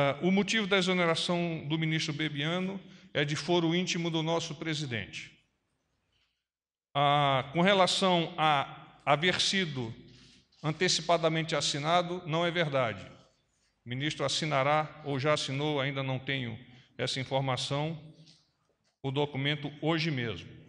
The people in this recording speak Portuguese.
Ah, o motivo da exoneração do ministro Bebiano é de foro íntimo do nosso presidente. Ah, com relação a haver sido antecipadamente assinado, não é verdade. O ministro assinará ou já assinou, ainda não tenho essa informação, o documento hoje mesmo.